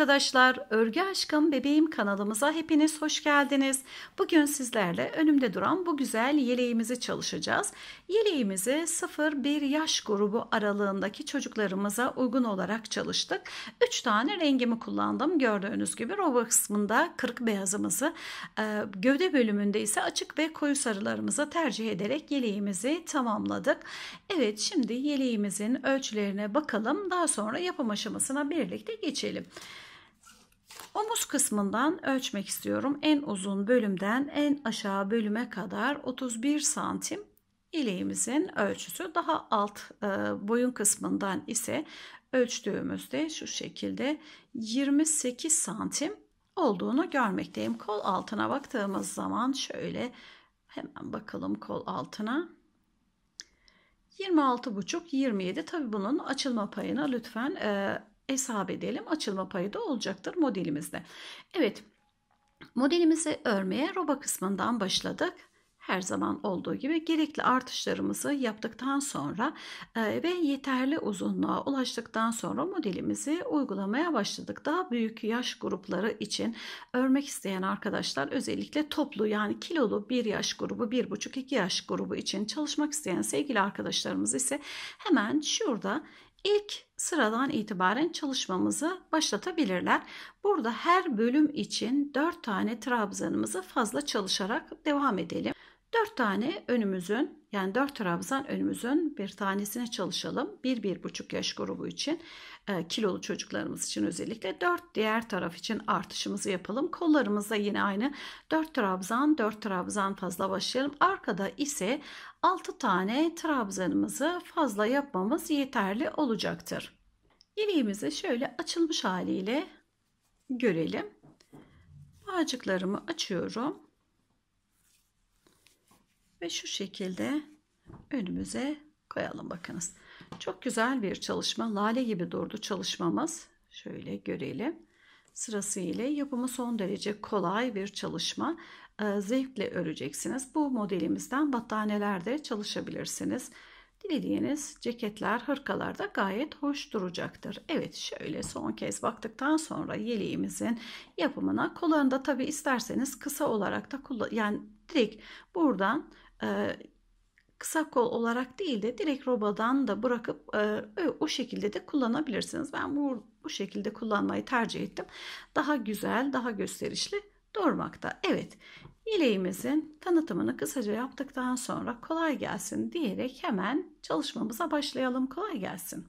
arkadaşlar, Örgü Aşkım Bebeğim kanalımıza hepiniz hoş geldiniz. Bugün sizlerle önümde duran bu güzel yeleğimizi çalışacağız. Yeleğimizi 0-1 yaş grubu aralığındaki çocuklarımıza uygun olarak çalıştık. 3 tane rengimi kullandım. Gördüğünüz gibi roba kısmında kırık beyazımızı, e, gövde bölümünde ise açık ve koyu sarılarımızı tercih ederek yeleğimizi tamamladık. Evet şimdi yeleğimizin ölçülerine bakalım. Daha sonra yapım aşamasına birlikte geçelim. Omuz kısmından ölçmek istiyorum. En uzun bölümden en aşağı bölüme kadar 31 santim ileğimizin ölçüsü. Daha alt e, boyun kısmından ise ölçtüğümüzde şu şekilde 28 santim olduğunu görmekteyim. Kol altına baktığımız zaman şöyle hemen bakalım kol altına. 26,5-27 tabi bunun açılma payına lütfen e, hesap edelim. Açılma payı da olacaktır modelimizde. Evet modelimizi örmeye roba kısmından başladık her zaman olduğu gibi gerekli artışlarımızı yaptıktan sonra e, ve yeterli uzunluğa ulaştıktan sonra modelimizi uygulamaya başladık. Daha büyük yaş grupları için örmek isteyen arkadaşlar özellikle toplu yani kilolu bir yaş grubu, bir buçuk iki yaş grubu için çalışmak isteyen sevgili arkadaşlarımız ise hemen şurada ilk sıradan itibaren çalışmamızı başlatabilirler. Burada her bölüm için 4 tane trabzanımızı fazla çalışarak devam edelim. 4 tane önümüzün yani 4 trabzan önümüzün bir tanesine çalışalım. 1-1,5 yaş grubu için e, kilolu çocuklarımız için özellikle 4 diğer taraf için artışımızı yapalım. Kollarımızda yine aynı 4 trabzan 4 trabzan fazla başlayalım. Arkada ise 6 tane trabzanımızı fazla yapmamız yeterli olacaktır. İliğimizi şöyle açılmış haliyle görelim. Bağcıklarımı açıyorum. Ve şu şekilde önümüze koyalım bakınız. Çok güzel bir çalışma. Lale gibi durdu çalışmamız. Şöyle görelim. Sırasıyla yapımı son derece kolay bir çalışma. E, zevkle öreceksiniz. Bu modelimizden battaniyelerde çalışabilirsiniz. Dilediğiniz ceketler, hırkalar da gayet hoş duracaktır. Evet şöyle son kez baktıktan sonra yeleğimizin yapımına kollarını tabi isterseniz kısa olarak da kullan yani direkt buradan e, kısa kol olarak değil de direkt robadan da bırakıp e, o şekilde de kullanabilirsiniz. Ben bu, bu şekilde kullanmayı tercih ettim. Daha güzel, daha gösterişli durmakta. Evet, ileğimizin tanıtımını kısaca yaptıktan sonra kolay gelsin diyerek hemen çalışmamıza başlayalım. Kolay gelsin.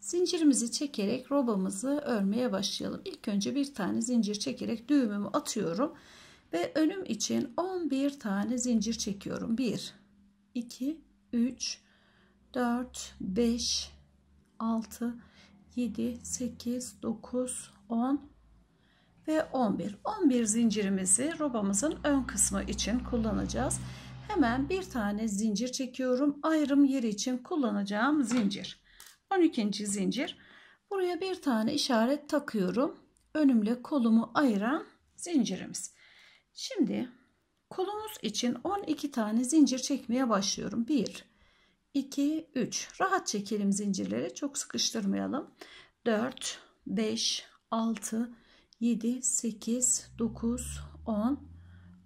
Zincirimizi çekerek robamızı örmeye başlayalım. İlk önce bir tane zincir çekerek düğümümü atıyorum ve önüm için 11 tane zincir çekiyorum. 1 2 3 4 5 6 7 8 9 10 ve 11. 11 zincirimizi robamızın ön kısmı için kullanacağız. Hemen bir tane zincir çekiyorum. Ayrım yeri için kullanacağım zincir. 12. zincir. Buraya bir tane işaret takıyorum. Önümle kolumu ayıran zincirimiz. Şimdi kolumuz için 12 tane zincir çekmeye başlıyorum. 1 2 3. Rahat çekelim zincirleri. Çok sıkıştırmayalım. 4 5 6 7, 8, 9, 10,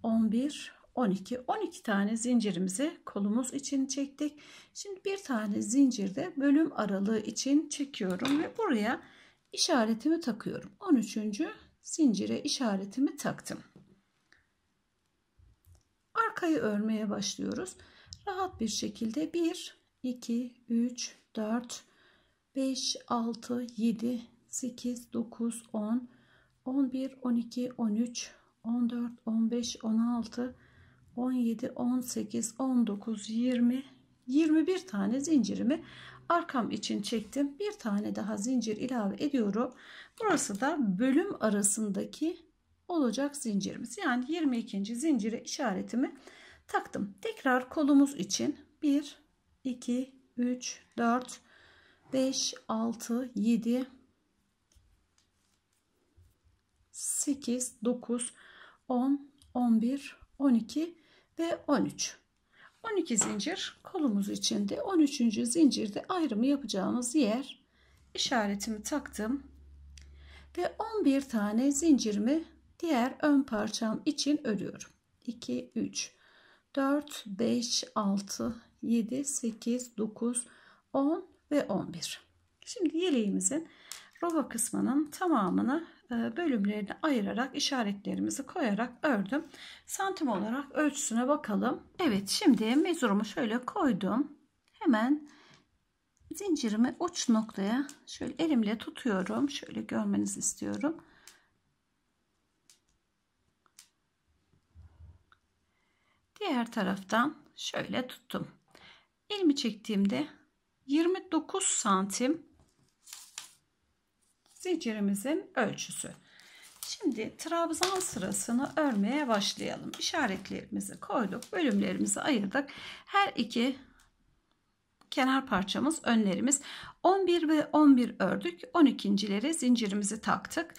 11, 12. 12 tane zincirimizi kolumuz için çektik. Şimdi bir tane zincirde bölüm aralığı için çekiyorum ve buraya işaretimi takıyorum. 13. zincire işaretimi taktım. Arkayı örmeye başlıyoruz. Rahat bir şekilde 1, 2, 3, 4, 5, 6, 7, 8, 9, 10, 11, 12, 13, 14, 15, 16, 17, 18, 19, 20, 21 tane zincirimi arkam için çektim. Bir tane daha zincir ilave ediyorum. Burası da bölüm arasındaki olacak zincirimiz. Yani 22. zincire işaretimi taktım. Tekrar kolumuz için 1, 2, 3, 4, 5, 6, 7, 8, 9, 10, 11, 12 ve 13. 12 zincir kolumuz içinde. 13. zincirde ayrımı yapacağımız yer işaretimi taktım. Ve 11 tane zincirimi diğer ön parçam için örüyorum. 2, 3, 4, 5, 6, 7, 8, 9, 10 ve 11. Şimdi yeleğimizin roba kısmının tamamını ee, bölümlerini ayırarak işaretlerimizi koyarak ördüm. Santim olarak ölçüsüne bakalım. Evet şimdi mezurumu şöyle koydum. Hemen zincirimi uç noktaya şöyle elimle tutuyorum. Şöyle görmenizi istiyorum. Diğer taraftan şöyle tuttum. Elimi çektiğimde 29 santim zincirimizin ölçüsü. Şimdi trabzan sırasını örmeye başlayalım. İşaretlerimizi koyduk, bölümlerimizi ayırdık. Her iki kenar parçamız, önlerimiz 11 ve 11 ördük. 12.lere zincirimizi taktık.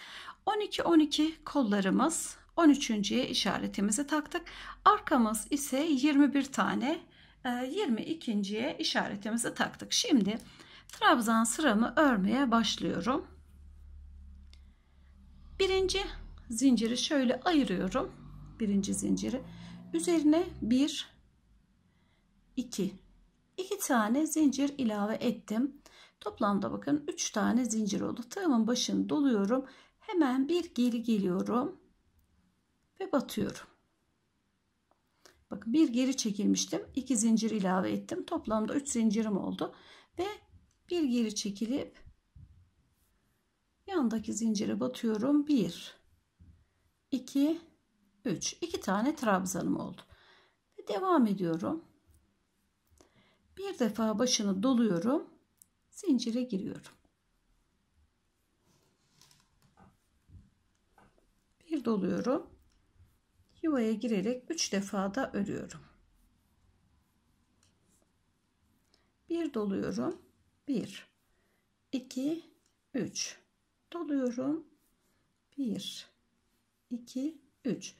12 12 kollarımız, 13.ye işaretimizi taktık. Arkamız ise 21 tane 22.ye e, işaretimizi taktık. Şimdi trabzan sıramı örmeye başlıyorum. Birinci zinciri şöyle ayırıyorum. Birinci zinciri. Üzerine bir, iki, iki tane zincir ilave ettim. Toplamda bakın üç tane zincir oldu. Tığımın başını doluyorum. Hemen bir geri geliyorum. Ve batıyorum. Bakın bir geri çekilmiştim. iki zincir ilave ettim. Toplamda üç zincirim oldu. Ve bir geri çekilip Yandaki zincire batıyorum. 1 2 3 2 tane trabzanım oldu. Ve devam ediyorum. Bir defa başını doluyorum. Zincire giriyorum. Bir doluyorum. Yuvaya girerek 3 defa da örüyorum. Bir doluyorum. 1 2 3 doluyorum. 1 2 3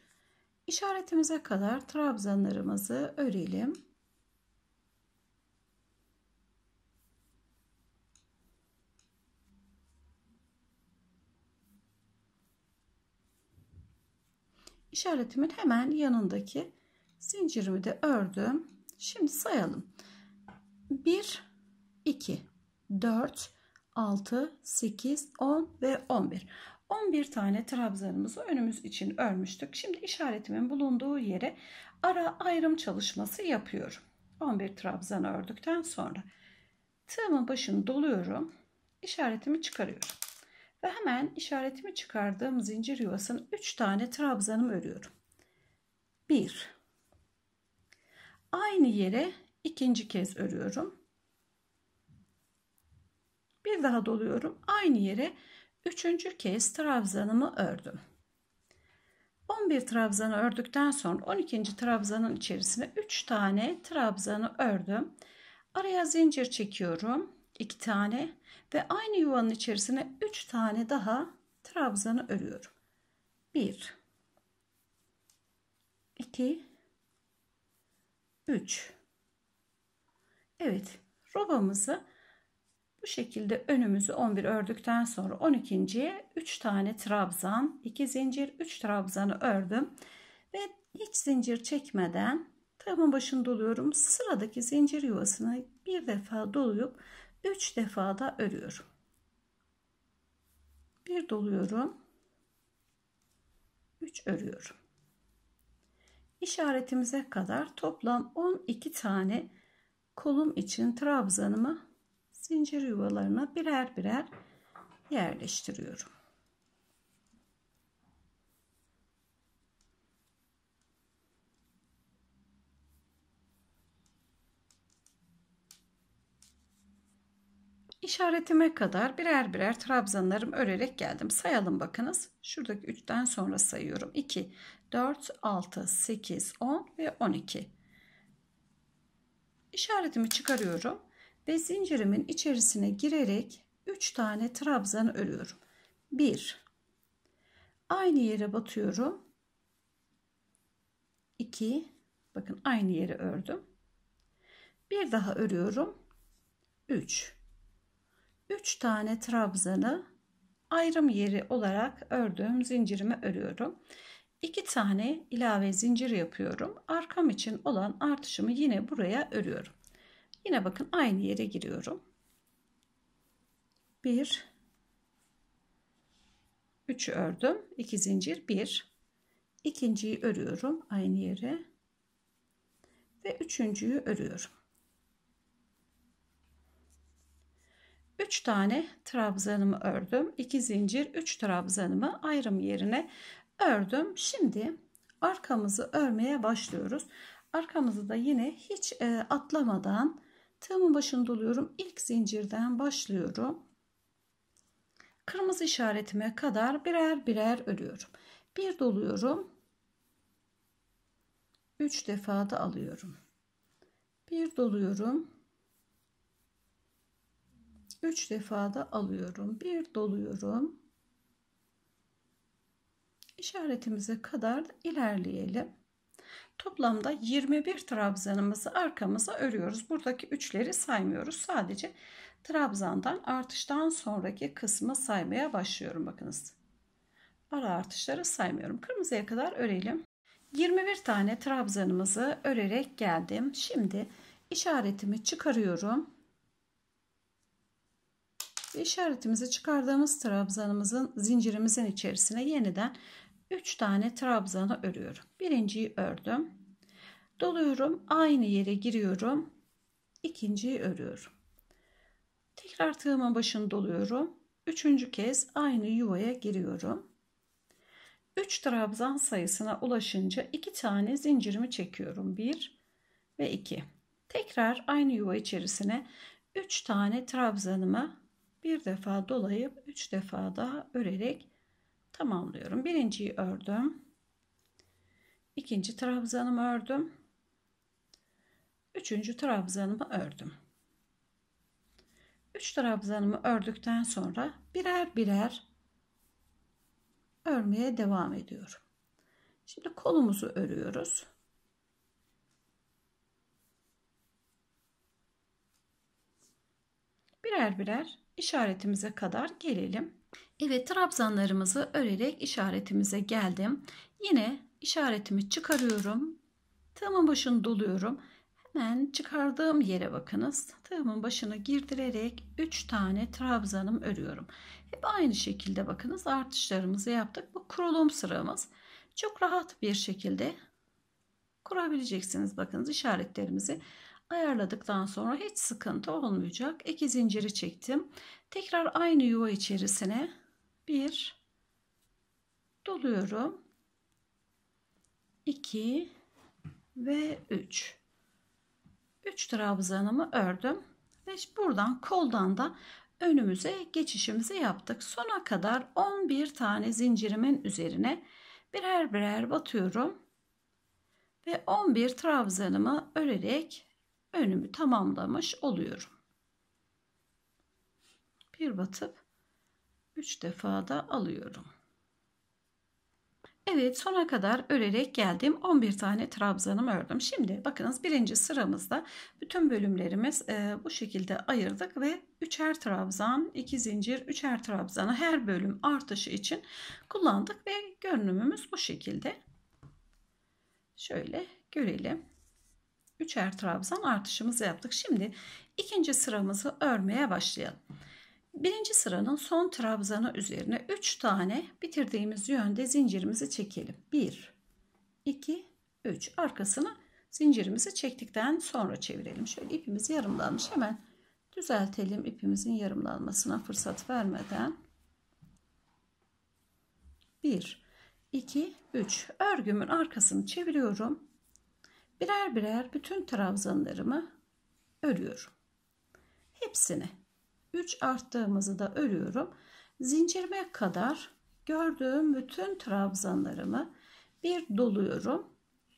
İşaretimize kadar trabzanlarımızı örelim. işaretimin hemen yanındaki zincirimi de ördüm. Şimdi sayalım. 1 2 4 6, 8, 10 ve 11. 11 tane trabzanımızı önümüz için örmüştük. Şimdi işaretimin bulunduğu yere ara ayrım çalışması yapıyorum. 11 trabzan ördükten sonra tığımın başını doluyorum. İşaretimi çıkarıyorum. Ve hemen işaretimi çıkardığım zincir yuvasının 3 tane trabzanımı örüyorum. 1 Aynı yere ikinci kez örüyorum. Bir daha doluyorum. Aynı yere üçüncü kez trabzanımı ördüm. 11 trabzanı ördükten sonra 12. trabzanın içerisine 3 tane trabzanı ördüm. Araya zincir çekiyorum. 2 tane ve aynı yuvanın içerisine 3 tane daha trabzanı örüyorum. 1 2 3 Evet, robamızı bu şekilde önümüzü 11 ördükten sonra 12.ye 3 tane trabzan, 2 zincir, 3 trabzanı ördüm. Ve hiç zincir çekmeden tığımın başını doluyorum. Sıradaki zincir yuvasını bir defa doluyup 3 defa da örüyorum. Bir doluyorum. 3 örüyorum. İşaretimize kadar toplam 12 tane kolum için trabzanımı zincir yuvalarına birer birer yerleştiriyorum. İşaretime kadar birer birer trabzanlarım örerek geldim. Sayalım bakınız. Şuradaki 3'ten sonra sayıyorum. 2, 4, 6, 8, 10 ve 12. İşaretimi çıkarıyorum ve zincirimin içerisine girerek 3 tane trabzan örüyorum. 1 aynı yere batıyorum. 2 bakın aynı yere ördüm. Bir daha örüyorum. 3 3 tane trabzanı ayrım yeri olarak ördüğüm zincirime örüyorum. 2 tane ilave zincir yapıyorum. Arkam için olan artışımı yine buraya örüyorum. Yine bakın aynı yere giriyorum. 1 3 ördüm. 2 zincir 1. İkinciyi örüyorum aynı yere. Ve üçüncüyü örüyorum. 3 tane trabzanımı ördüm. 2 zincir 3 trabzanımı ayrım yerine ördüm. Şimdi arkamızı örmeye başlıyoruz. Arkamızı da yine hiç e, atlamadan Tığımın başını doluyorum. İlk zincirden başlıyorum. Kırmızı işaretime kadar birer birer örüyorum. Bir doluyorum. 3 defa da alıyorum. Bir doluyorum. 3 defa da alıyorum. Bir doluyorum. İşaretimize kadar ilerleyelim. Toplamda 21 trabzanımızı arkamıza örüyoruz. Buradaki üçleri saymıyoruz. Sadece trabzandan artıştan sonraki kısmı saymaya başlıyorum. Bakınız. Ara artışları saymıyorum. Kırmızıya kadar örelim. 21 tane trabzanımızı örerek geldim. Şimdi işaretimi çıkarıyorum. İşaretimizi çıkardığımız trabzanımızın zincirimizin içerisine yeniden 3 tane trabzanı örüyorum. Birinciyi ördüm. Doluyorum. Aynı yere giriyorum. ikinciyi örüyorum. Tekrar tığımın başını doluyorum. Üçüncü kez aynı yuvaya giriyorum. 3 trabzan sayısına ulaşınca 2 tane zincirimi çekiyorum. 1 ve 2. Tekrar aynı yuva içerisine 3 tane trabzanımı bir defa dolayıp 3 defa daha örerek tamamlıyorum. Birinciyi ördüm. ikinci trabzanımı ördüm. Üçüncü trabzanımı ördüm. Üç trabzanımı ördükten sonra birer birer örmeye devam ediyorum. Şimdi kolumuzu örüyoruz. Birer birer işaretimize kadar gelelim. Evet trabzanlarımızı örerek işaretimize geldim. Yine işaretimi çıkarıyorum. Tığımın başını doluyorum. Hemen çıkardığım yere bakınız. Tığımın başına girdirerek 3 tane trabzanım örüyorum. Hep aynı şekilde bakınız artışlarımızı yaptık. Bu kurulum sıramız. Çok rahat bir şekilde kurabileceksiniz. Bakınız işaretlerimizi ayarladıktan sonra hiç sıkıntı olmayacak. 2 zinciri çektim. Tekrar aynı yuva içerisine 1 doluyorum 2 ve 3 3 trabzanımı ördüm ve buradan koldan da önümüze geçişimizi yaptık sona kadar 11 tane zincirimin üzerine birer birer batıyorum ve 11 trabzanımı örerek önümü tamamlamış oluyorum bir batıp 3 defa da alıyorum. Evet sona kadar örerek geldim. 11 tane trabzanımı ördüm. Şimdi bakınız birinci sıramızda bütün bölümlerimiz e, bu şekilde ayırdık ve üçer trabzan, iki zincir, üçer trabzanı her bölüm artışı için kullandık ve görünümümüz bu şekilde. Şöyle görelim. Üçer trabzan artışımızı yaptık. Şimdi ikinci sıramızı örmeye başlayalım. Birinci sıranın son trabzanı üzerine 3 tane bitirdiğimiz yönde zincirimizi çekelim. 1, 2, 3. Arkasını zincirimizi çektikten sonra çevirelim. Şöyle ipimiz yarımlanmış. Hemen düzeltelim ipimizin yarımlanmasına fırsat vermeden. 1, 2, 3. Örgümün arkasını çeviriyorum. Birer birer bütün trabzanlarımı örüyorum. Hepsini 3 arttığımızı da örüyorum. Zincirime kadar gördüğüm bütün trabzanlarımı bir doluyorum.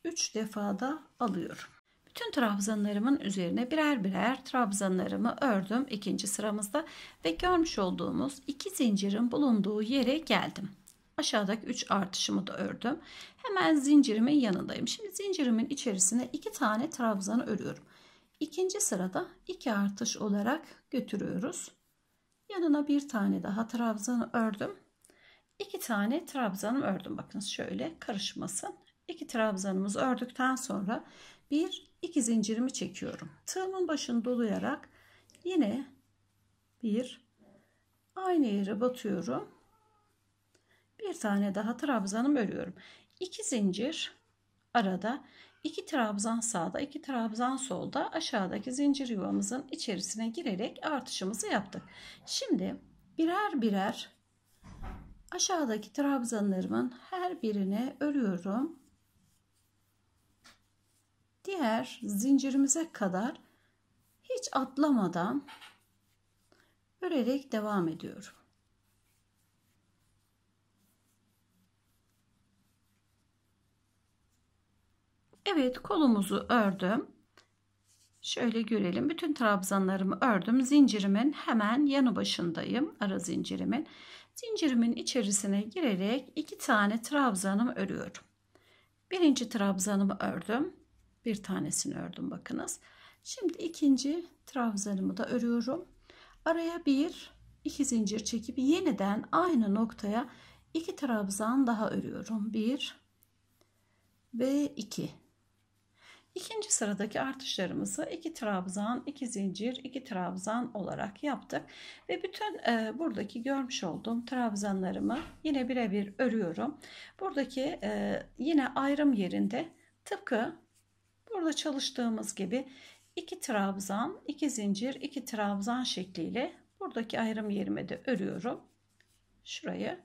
3 defa da alıyorum. Bütün trabzanlarımın üzerine birer birer trabzanlarımı ördüm ikinci sıramızda ve görmüş olduğumuz iki zincirin bulunduğu yere geldim. Aşağıdaki 3 artışımı da ördüm. Hemen zincirimin yanındayım. Şimdi zincirimin içerisine iki tane trabzanı örüyorum. İkinci sırada iki artış olarak götürüyoruz. Yanına bir tane daha trabzan ördüm. İki tane trabzanım ördüm. Bakınız şöyle karışmasın. İki trabzanımızı ördükten sonra bir iki zincirimi çekiyorum. Tığımın başını dolayarak yine bir aynı yere batıyorum. Bir tane daha trabzanım örüyorum. İki zincir arada İki trabzan sağda, iki trabzan solda aşağıdaki zincir yuvamızın içerisine girerek artışımızı yaptık. Şimdi birer birer aşağıdaki trabzanlarımın her birine örüyorum. Diğer zincirimize kadar hiç atlamadan örerek devam ediyorum. Evet kolumuzu ördüm. Şöyle görelim. Bütün trabzanlarımı ördüm. Zincirimin hemen yanı başındayım. Ara zincirimin. Zincirimin içerisine girerek iki tane trabzanımı örüyorum. Birinci trabzanımı ördüm. Bir tanesini ördüm bakınız. Şimdi ikinci trabzanımı da örüyorum. Araya bir, iki zincir çekip yeniden aynı noktaya iki trabzan daha örüyorum. Bir ve iki. İkinci sıradaki artışlarımızı iki trabzan, iki zincir, iki trabzan olarak yaptık. Ve bütün e, buradaki görmüş olduğum trabzanlarımı yine birebir örüyorum. Buradaki e, yine ayrım yerinde tıpkı burada çalıştığımız gibi iki trabzan, iki zincir, iki trabzan şekliyle buradaki ayrım yerime de örüyorum. Şurayı.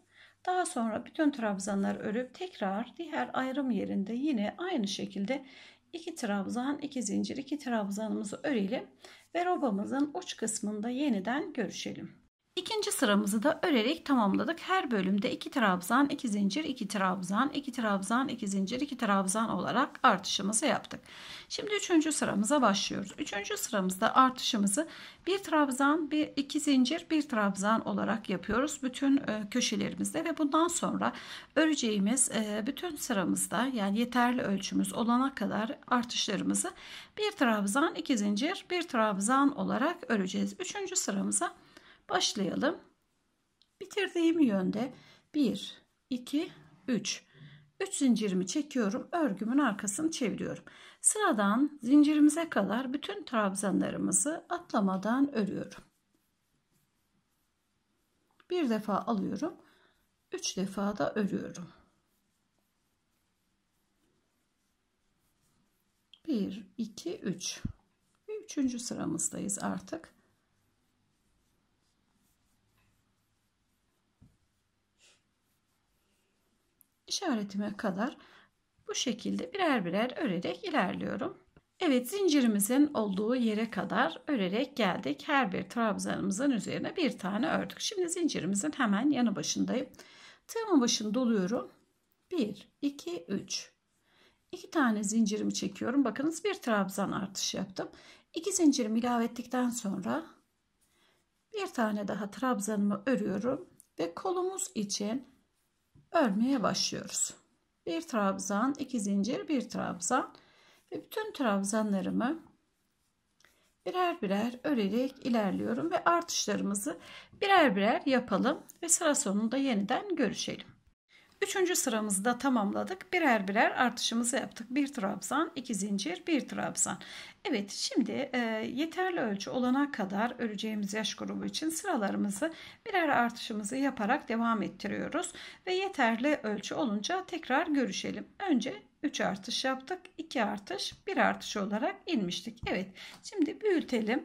Daha sonra bütün trabzanları örüp tekrar diğer ayrım yerinde yine aynı şekilde 2 trabzan, 2 zincir, 2 trabzanımızı örelim ve robamızın uç kısmında yeniden görüşelim. İkinci sıramızı da örerek tamamladık. Her bölümde 2 trabzan, 2 zincir, 2 trabzan, 2 trabzan, 2 zincir, 2 trabzan olarak artışımızı yaptık. Şimdi üçüncü sıramıza başlıyoruz. Üçüncü sıramızda artışımızı 1 trabzan, 2 zincir, 1 trabzan olarak yapıyoruz. Bütün e, köşelerimizde ve bundan sonra öreceğimiz e, bütün sıramızda yani yeterli ölçümüz olana kadar artışlarımızı 1 trabzan, 2 zincir, 1 trabzan olarak öreceğiz. Üçüncü sıramıza başlıyoruz Başlayalım. Bitirdiğim yönde 1, 2, 3. 3 zincirimi çekiyorum. Örgümün arkasını çeviriyorum. Sıradan zincirimize kadar bütün trabzanlarımızı atlamadan örüyorum. Bir defa alıyorum. 3 defa da örüyorum. 1, 2, 3. Üçüncü sıramızdayız artık. işaretime kadar bu şekilde birer birer örerek ilerliyorum. Evet zincirimizin olduğu yere kadar örerek geldik. Her bir trabzanımızın üzerine bir tane ördük. Şimdi zincirimizin hemen yanı başındayım. Tığımın başını doluyorum. 1, 2, 3. 2 tane zincirimi çekiyorum. Bakınız bir trabzan artışı yaptım. 2 zincirimi ilave ettikten sonra bir tane daha trabzanımı örüyorum. Ve kolumuz için örmeye başlıyoruz. Bir trabzan, iki zincir, bir trabzan ve bütün trabzanlarımı birer birer örerek ilerliyorum ve artışlarımızı birer birer yapalım ve sıra sonunda yeniden görüşelim. Üçüncü sıramızda tamamladık. Birer birer artışımızı yaptık. Bir trabzan, iki zincir, bir trabzan. Evet şimdi e, yeterli ölçü olana kadar öreceğimiz yaş grubu için sıralarımızı birer artışımızı yaparak devam ettiriyoruz. Ve yeterli ölçü olunca tekrar görüşelim. Önce 3 artış yaptık. 2 artış, 1 artış olarak inmiştik. Evet şimdi büyütelim.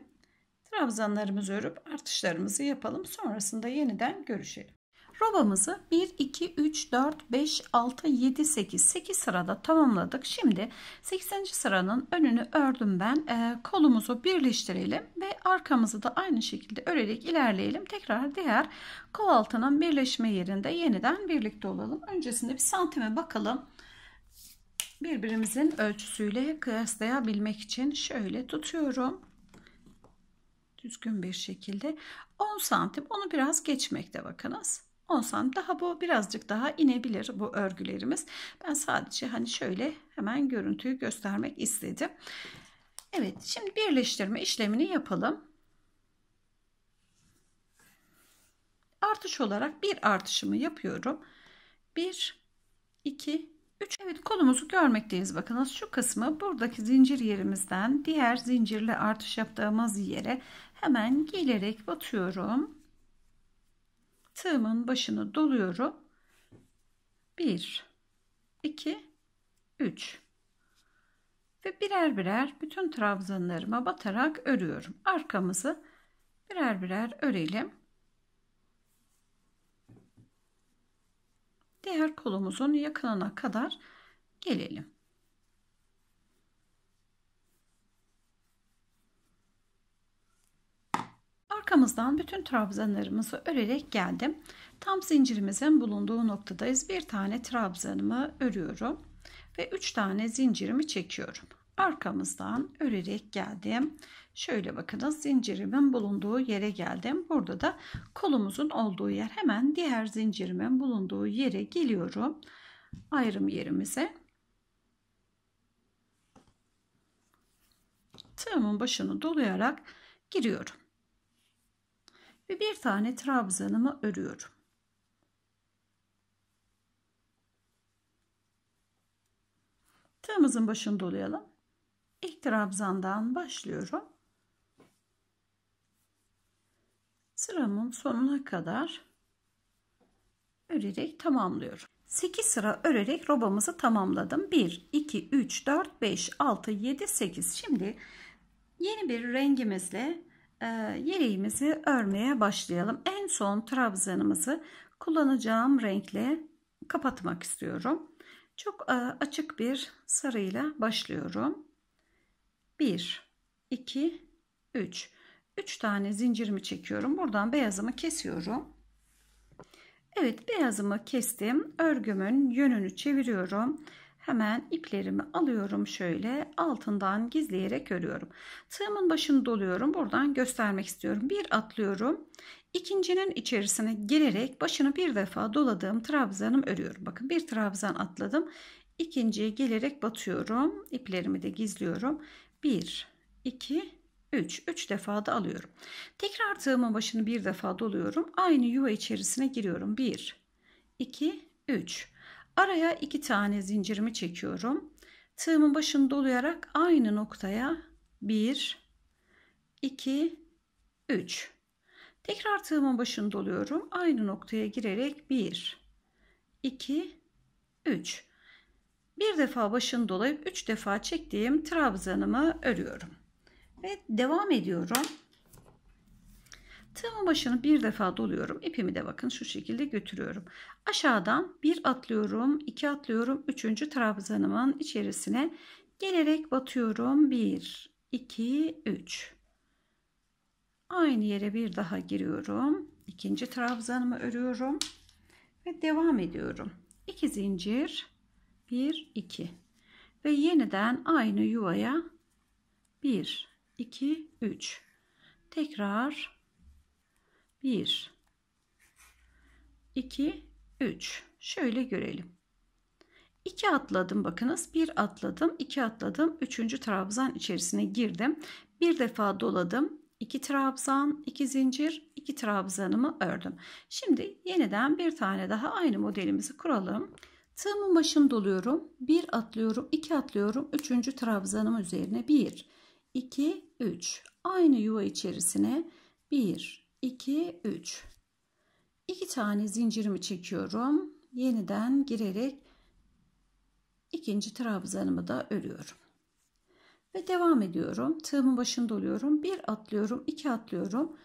Trabzanlarımızı örüp artışlarımızı yapalım. Sonrasında yeniden görüşelim. Robamızı 1, 2, 3, 4, 5, 6, 7, 8, 8 sırada tamamladık. Şimdi 80. sıranın önünü ördüm ben. E, kolumuzu birleştirelim ve arkamızı da aynı şekilde örerek ilerleyelim. Tekrar diğer kol altının birleşme yerinde yeniden birlikte olalım. Öncesinde bir santime bakalım. Birbirimizin ölçüsüyle kıyaslayabilmek için şöyle tutuyorum düzgün bir şekilde 10 santim onu biraz geçmekte bakınız 10 santim daha bu birazcık daha inebilir bu örgülerimiz. Ben sadece hani şöyle hemen görüntüyü göstermek istedim. Evet şimdi birleştirme işlemini yapalım. Artış olarak bir artışımı yapıyorum. 1 2 3 Evet kolumuzu görmekteyiz. Bakınız şu kısmı buradaki zincir yerimizden diğer zincirle artış yaptığımız yere hemen gelerek batıyorum tığımın başını doluyorum. 1 2 3 ve birer birer bütün trabzanlarıma batarak örüyorum. Arkamızı birer birer örelim. Diğer kolumuzun yakınına kadar gelelim. Arkamızdan bütün trabzanlarımızı örerek geldim. Tam zincirimizin bulunduğu noktadayız. Bir tane trabzanımı örüyorum ve 3 tane zincirimi çekiyorum. Arkamızdan örerek geldim. Şöyle bakınız zincirimin bulunduğu yere geldim. Burada da kolumuzun olduğu yer hemen diğer zincirimin bulunduğu yere geliyorum. Ayrım yerimize. Tığımın başını dolayarak giriyorum ve bir tane trabzanımı örüyorum. Tığımızın başını dolayalım. İlk trabzandan başlıyorum. Sıramın sonuna kadar örerek tamamlıyorum. 8 sıra örerek robamızı tamamladım. 1, 2, 3, 4, 5, 6, 7, 8. Şimdi yeni bir rengimizle e, yeleğimizi örmeye başlayalım. En son trabzanımızı kullanacağım renkle kapatmak istiyorum. Çok e, açık bir sarıyla başlıyorum. 1, 2, 3. 3 tane zincirimi çekiyorum. Buradan beyazımı kesiyorum. Evet beyazımı kestim. Örgümün yönünü çeviriyorum. Hemen iplerimi alıyorum şöyle altından gizleyerek örüyorum. Tığımın başını doluyorum. Buradan göstermek istiyorum. Bir atlıyorum. ikincinin içerisine girerek başını bir defa doladığım trabzanım örüyorum. Bakın bir trabzan atladım. İkinciye gelerek batıyorum. iplerimi de gizliyorum. 1 2 3 3 defa da alıyorum. Tekrar tığımın başını bir defa doluyorum. Aynı yuva içerisine giriyorum. 1 2 3 Araya iki tane zincirimi çekiyorum. Tığımın başını dolayarak aynı noktaya 1, 2, 3. Tekrar tığımın başını doluyorum. Aynı noktaya girerek 1, 2, 3. Bir defa başını dolayıp 3 defa çektiğim trabzanımı örüyorum. Ve devam ediyorum. Tığımın başını bir defa doluyorum. İpimi de bakın şu şekilde götürüyorum. Aşağıdan bir atlıyorum, iki atlıyorum. Üçüncü trabzanımın içerisine gelerek batıyorum. Bir, iki, üç. Aynı yere bir daha giriyorum. İkinci trabzanımı örüyorum. Ve devam ediyorum. İki zincir. Bir, iki. Ve yeniden aynı yuvaya. Bir, iki, üç. Tekrar 1 2 3 şöyle görelim 2 atladım bakınız 1 atladım 2 atladım 3. trabzan içerisine girdim bir defa doladım 2 trabzan 2 zincir 2 trabzanımı ördüm şimdi yeniden bir tane daha aynı modelimizi kuralım tığımın başını doluyorum 1 atlıyorum 2 atlıyorum 3. trabzanım üzerine 1 2 3 aynı yuva içerisine 1 2, 3. 2 tane zincirimi çekiyorum. Yeniden girerek ikinci trabzanımı da örüyorum. Ve devam ediyorum. Tığımın başında oluyorum. Bir atlıyorum, iki atlıyorum.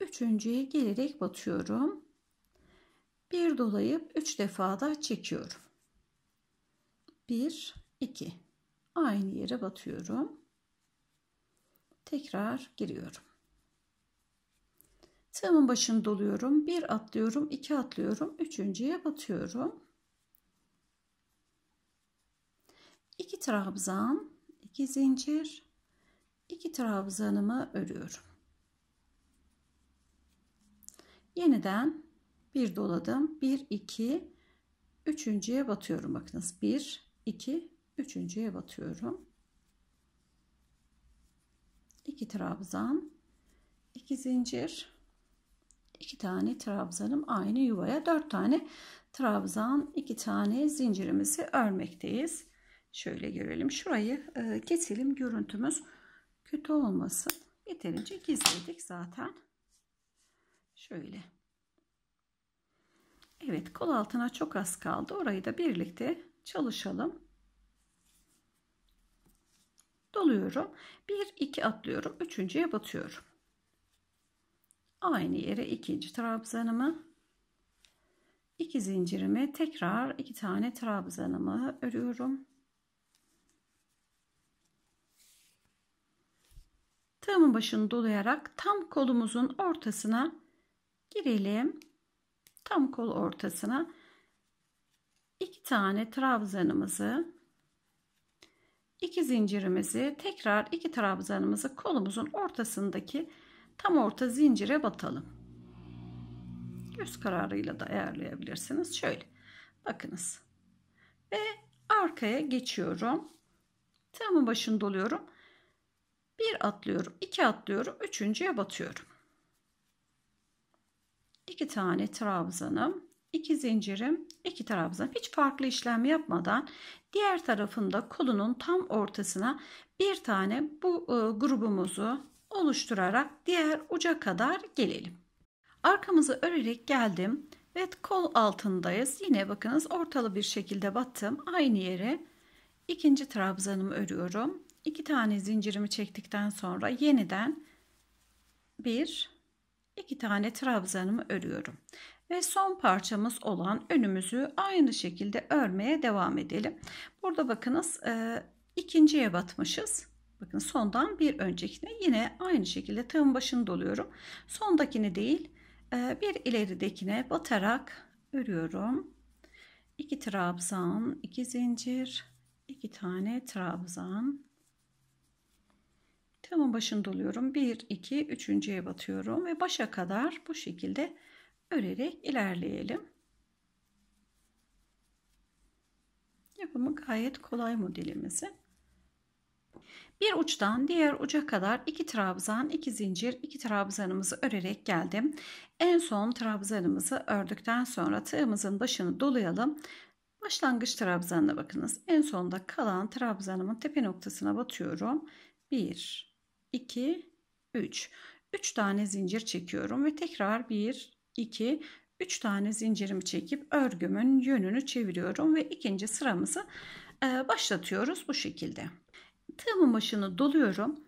Üçüncüye gelerek batıyorum. Bir dolayıp üç defa da çekiyorum. Bir, iki. Aynı yere batıyorum. Tekrar giriyorum. Tığımın başını doluyorum. Bir atlıyorum, iki atlıyorum, üçüncüye batıyorum. İki trabzan, iki zincir, iki trabzanımı örüyorum. Yeniden bir doladım. bir iki üçüncüye batıyorum. Bakınız bir iki üçüncüye batıyorum. İki trabzan, iki zincir, iki tane trabzanım aynı yuvaya dört tane trabzan iki tane zincirimizi örmekteyiz. Şöyle görelim. Şurayı e, keselim. Görüntümüz kötü olmasın. Yeterince gizledik zaten. Şöyle. Evet kol altına çok az kaldı. Orayı da birlikte çalışalım. Doluyorum. 1 2 atlıyorum. Üçüncüye batıyorum aynı yere ikinci trabzanımı iki zincirimi tekrar iki tane trabzanımı örüyorum. Tığımın başını dolayarak tam kolumuzun ortasına girelim. Tam kol ortasına iki tane trabzanımızı iki zincirimizi tekrar iki trabzanımızı kolumuzun ortasındaki tam orta zincire batalım. Göz kararıyla da ayarlayabilirsiniz. Şöyle bakınız. Ve arkaya geçiyorum. Tığımın başını doluyorum. Bir atlıyorum, iki atlıyorum, üçüncüye batıyorum. İki tane trabzanım, iki zincirim, iki trabzan. Hiç farklı işlem yapmadan diğer tarafında kolunun tam ortasına bir tane bu ıı, grubumuzu oluşturarak diğer uca kadar gelelim. Arkamızı örerek geldim ve evet, kol altındayız. Yine bakınız ortalı bir şekilde battım. Aynı yere ikinci trabzanımı örüyorum. İki tane zincirimi çektikten sonra yeniden bir iki tane trabzanımı örüyorum. Ve son parçamız olan önümüzü aynı şekilde örmeye devam edelim. Burada bakınız e, ikinciye batmışız. Bakın sondan bir öncekine yine aynı şekilde tığın başını doluyorum. Sondakini değil e, bir ileridekine batarak örüyorum. 2 trabzan, 2 zincir, 2 tane trabzan. Tığımın başını doluyorum. 1, 2, 3.ye batıyorum ve başa kadar bu şekilde örerek ilerleyelim. Yapımı gayet kolay modelimizi. Bir uçtan diğer uca kadar iki trabzan, iki zincir, iki trabzanımızı örerek geldim. En son trabzanımızı ördükten sonra tığımızın başını dolayalım. Başlangıç trabzanına bakınız. En sonda kalan trabzanımın tepe noktasına batıyorum. 1, 2, 3. 3 tane zincir çekiyorum ve tekrar 1, 2, 3 tane zincirimi çekip örgümün yönünü çeviriyorum ve ikinci sıramızı başlatıyoruz bu şekilde tığımın başını doluyorum.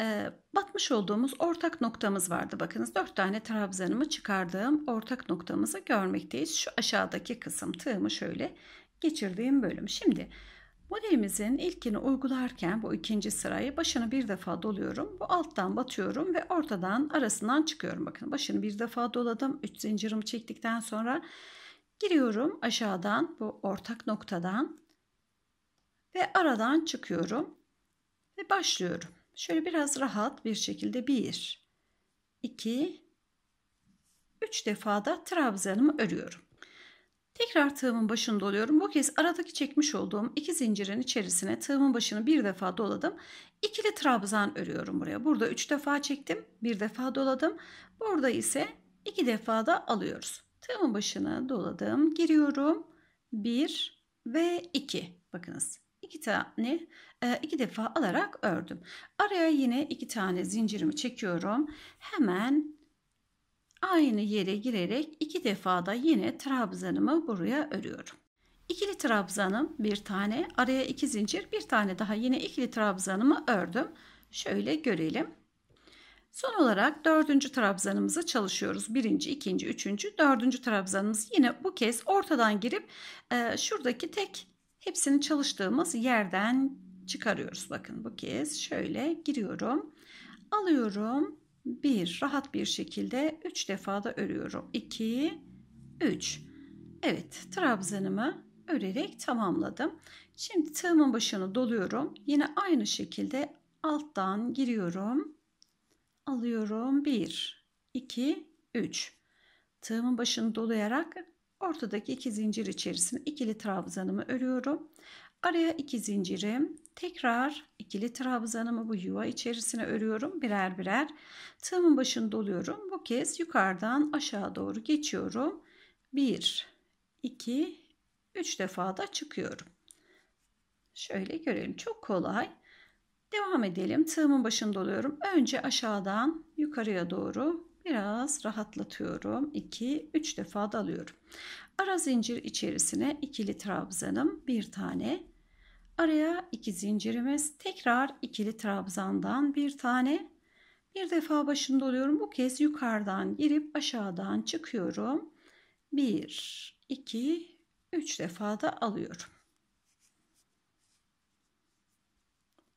E, batmış olduğumuz ortak noktamız vardı. Bakınız 4 tane trabzanımı çıkardığım ortak noktamızı görmekteyiz. Şu aşağıdaki kısım tığımı şöyle geçirdiğim bölüm. Şimdi modelimizin ilkini uygularken bu ikinci sırayı başını bir defa doluyorum. Bu alttan batıyorum ve ortadan arasından çıkıyorum. Bakın başını bir defa doladım. 3 zincirimi çektikten sonra giriyorum aşağıdan bu ortak noktadan ve aradan çıkıyorum. Ve başlıyorum. Şöyle biraz rahat bir şekilde 1, 2, 3 defa da trabzanımı örüyorum. Tekrar tığımın başını doluyorum. Bu kez aradaki çekmiş olduğum iki zincirin içerisine tığımın başını bir defa doladım. İkili trabzan örüyorum buraya. Burada 3 defa çektim. Bir defa doladım. Burada ise 2 defa da alıyoruz. Tığımın başını doladım. Giriyorum. 1 ve 2. Bakınız iki tane e, iki defa alarak ördüm. Araya yine iki tane zincirimi çekiyorum. Hemen aynı yere girerek iki defa da yine trabzanımı buraya örüyorum. İkili trabzanım bir tane, araya iki zincir, bir tane daha yine ikili trabzanımı ördüm. Şöyle görelim. Son olarak dördüncü trabzanımızı çalışıyoruz. Birinci, ikinci, üçüncü, dördüncü trabzanımız yine bu kez ortadan girip e, şuradaki tek Hepsini çalıştığımız yerden çıkarıyoruz. Bakın bu kez şöyle giriyorum. Alıyorum. bir rahat bir şekilde 3 defa da örüyorum. 2 3 Evet trabzanımı örerek tamamladım. Şimdi tığımın başını doluyorum. Yine aynı şekilde alttan giriyorum. Alıyorum 1 2 3 Tığımın başını dolayarak Ortadaki iki zincir içerisine ikili trabzanımı örüyorum. Araya iki zincirim. Tekrar ikili trabzanımı bu yuva içerisine örüyorum birer birer. Tığımın başını doluyorum. Bu kez yukarıdan aşağı doğru geçiyorum. 1 2 3 defa da çıkıyorum. Şöyle görelim. Çok kolay. Devam edelim. Tığımın başını doluyorum. Önce aşağıdan yukarıya doğru Biraz rahatlatıyorum. 2 3 defa dalıyorum. Ara zincir içerisine ikili trabzanım bir tane. Araya iki zincirimiz. Tekrar ikili trabzandan bir tane. Bir defa başında oluyorum. Bu kez yukarıdan girip aşağıdan çıkıyorum. 1 2 3 defa da alıyorum.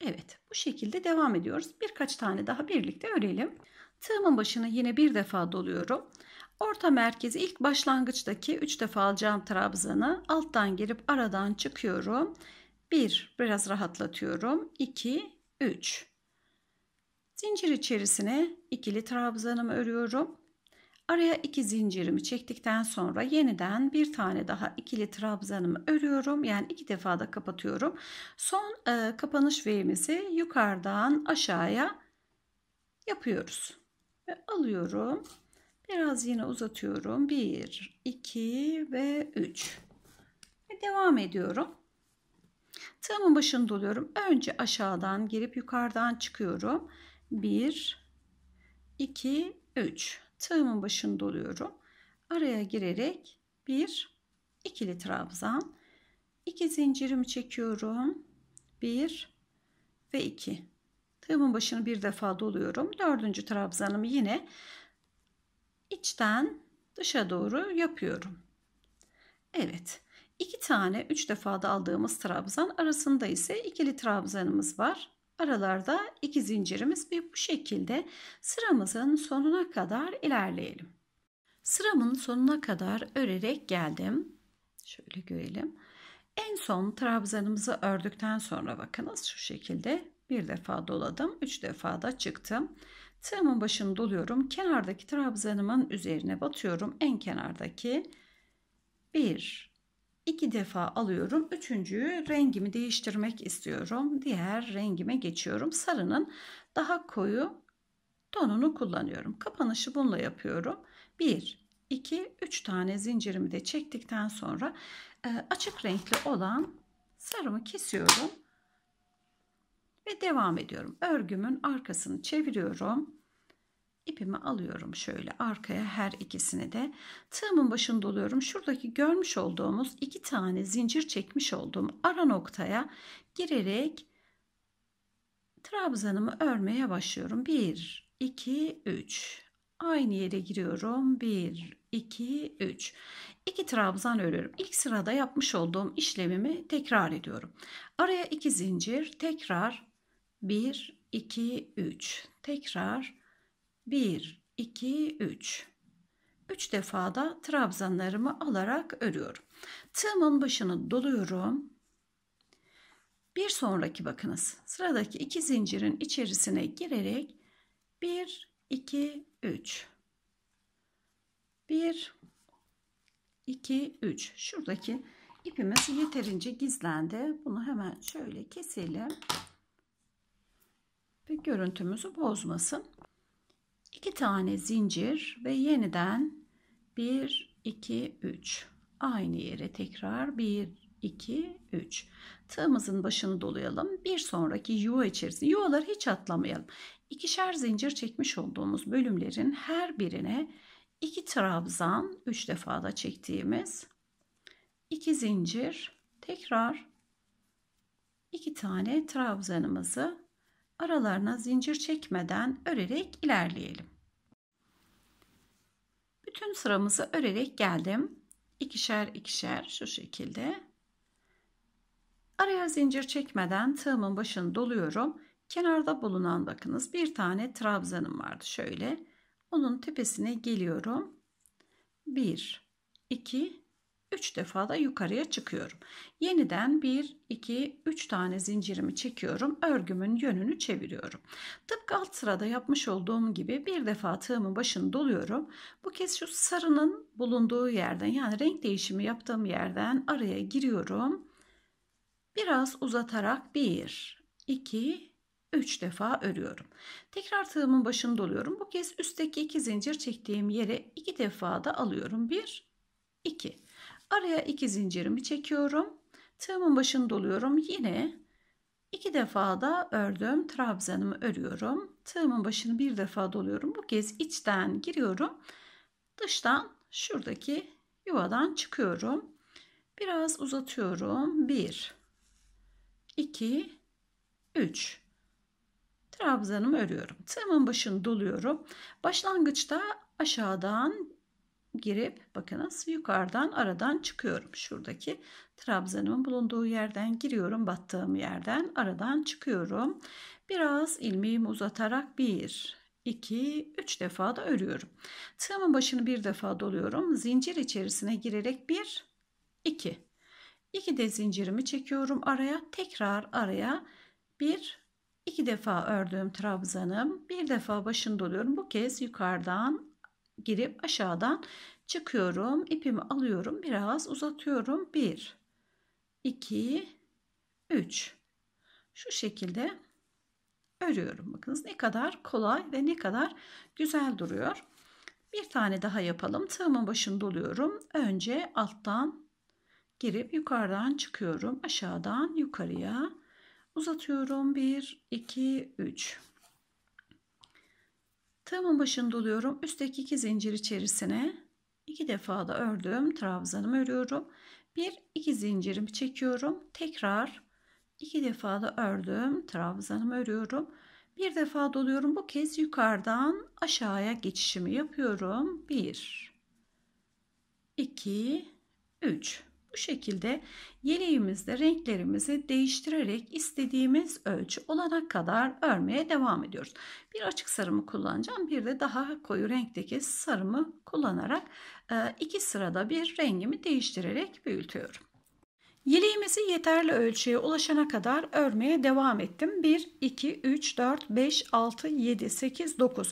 Evet, bu şekilde devam ediyoruz. Birkaç tane daha birlikte örelim. Tığımın başını yine bir defa doluyorum. Orta merkezi ilk başlangıçtaki 3 defa alacağım trabzanı alttan girip aradan çıkıyorum. 1 biraz rahatlatıyorum. 2 3 Zincir içerisine ikili trabzanımı örüyorum. Araya iki zincirimi çektikten sonra yeniden bir tane daha ikili trabzanımı örüyorum. Yani iki defa da kapatıyorum. Son e, kapanış V'mizi yukarıdan aşağıya yapıyoruz. Ve alıyorum. Biraz yine uzatıyorum. 1, 2 ve 3. Ve devam ediyorum. Tığımın başını doluyorum. Önce aşağıdan girip yukarıdan çıkıyorum. 1, 2, 3. Tığımın başını doluyorum. Araya girerek 1, ikili trabzan. 2 zincirimi çekiyorum. 1 ve 2. Tığımın başını bir defa doluyorum. Dördüncü trabzanımı yine içten dışa doğru yapıyorum. Evet. İki tane üç defada aldığımız trabzan arasında ise ikili trabzanımız var. Aralarda iki zincirimiz ve bu şekilde sıramızın sonuna kadar ilerleyelim. Sıramın sonuna kadar örerek geldim. Şöyle görelim. En son trabzanımızı ördükten sonra bakınız şu şekilde bir defa doladım. Üç defa da çıktım. Tığımın başını doluyorum. Kenardaki trabzanımın üzerine batıyorum. En kenardaki bir, iki defa alıyorum. Üçüncüyü rengimi değiştirmek istiyorum. Diğer rengime geçiyorum. Sarının daha koyu tonunu kullanıyorum. Kapanışı bununla yapıyorum. Bir, 2, 3 tane zincirimi de çektikten sonra e, açık renkli olan sarımı kesiyorum ve devam ediyorum. Örgümün arkasını çeviriyorum. İpimi alıyorum şöyle arkaya her ikisini de tığımın başını doluyorum. Şuradaki görmüş olduğumuz iki tane zincir çekmiş olduğum ara noktaya girerek trabzanımı örmeye başlıyorum. 1, 2, 3. Aynı yere giriyorum. 1, 2, 3. 2 trabzan örüyorum. İlk sırada yapmış olduğum işlemimi tekrar ediyorum. Araya 2 zincir, tekrar 1, 2, 3. Tekrar 1, 2, 3. 3 defa da trabzanlarımı alarak örüyorum. Tığımın başını doluyorum. Bir sonraki bakınız. Sıradaki iki zincirin içerisine girerek 1, 2, 3. 1, 2, 3. Şuradaki ipimiz yeterince gizlendi. Bunu hemen şöyle keselim ve görüntümüzü bozmasın. 2 tane zincir ve yeniden 1 2 3 aynı yere tekrar 1 2 3 tığımızın başını dolayalım bir sonraki yuva içerisinde yuvaları hiç atlamayalım ikişer zincir çekmiş olduğumuz bölümlerin her birine iki trabzan 3 defada çektiğimiz 2 zincir tekrar 2 tane trabzanımızı aralarına zincir çekmeden örerek ilerleyelim. Bütün sıramızı örerek geldim. İkişer ikişer şu şekilde. Araya zincir çekmeden tığımın başını doluyorum. Kenarda bulunan bakınız bir tane trabzanım vardı şöyle. Onun tepesine geliyorum. 1 2 3 defa da yukarıya çıkıyorum. Yeniden 1, 2, 3 tane zincirimi çekiyorum. Örgümün yönünü çeviriyorum. Tıpkı alt sırada yapmış olduğum gibi bir defa tığımın başını doluyorum. Bu kez şu sarının bulunduğu yerden yani renk değişimi yaptığım yerden araya giriyorum. Biraz uzatarak 1, 2, 3 defa örüyorum. Tekrar tığımın başını doluyorum. Bu kez üstteki 2 zincir çektiğim yere 2 defa da alıyorum. 1, 2. Araya iki zincirimi çekiyorum. Tığımın başını doluyorum. Yine iki defa da ördüm. Trabzanımı örüyorum. Tığımın başını bir defa doluyorum. Bu kez içten giriyorum. Dıştan şuradaki yuvadan çıkıyorum. Biraz uzatıyorum. 1 2 3 trabzanımı örüyorum. Tığımın başını doluyorum. Başlangıçta aşağıdan girip bakınız yukarıdan aradan çıkıyorum. Şuradaki trabzanımın bulunduğu yerden giriyorum. Battığım yerden aradan çıkıyorum. Biraz ilmeğimi uzatarak bir 2, 3 defa da örüyorum. Tığımın başını bir defa doluyorum. Zincir içerisine girerek 1, 2. 2 de zincirimi çekiyorum araya. Tekrar araya 1, 2 defa ördüğüm trabzanım. Bir defa başını doluyorum. Bu kez yukarıdan girip aşağıdan çıkıyorum. ipimi alıyorum. Biraz uzatıyorum. 1 2 3 Şu şekilde örüyorum. Bakınız ne kadar kolay ve ne kadar güzel duruyor. Bir tane daha yapalım. Tığımın başını doluyorum. Önce alttan girip yukarıdan çıkıyorum. Aşağıdan yukarıya uzatıyorum. 1 2 3 Tığımın başını doluyorum. Üstteki iki zincir içerisine iki defa da ördüm. Trabzanımı örüyorum. Bir iki zincirimi çekiyorum. Tekrar iki defa da ördüm. Trabzanımı örüyorum. Bir defa doluyorum. Bu kez yukarıdan aşağıya geçişimi yapıyorum. Bir iki üç şekilde yeleğimizde renklerimizi değiştirerek istediğimiz ölçü olana kadar örmeye devam ediyoruz. Bir açık sarımı kullanacağım. Bir de daha koyu renkteki sarımı kullanarak e, iki sırada bir rengimi değiştirerek büyütüyorum. Yeleğimizi yeterli ölçüye ulaşana kadar örmeye devam ettim. 1, 2, 3, 4, 5, 6, 7, 8, 9.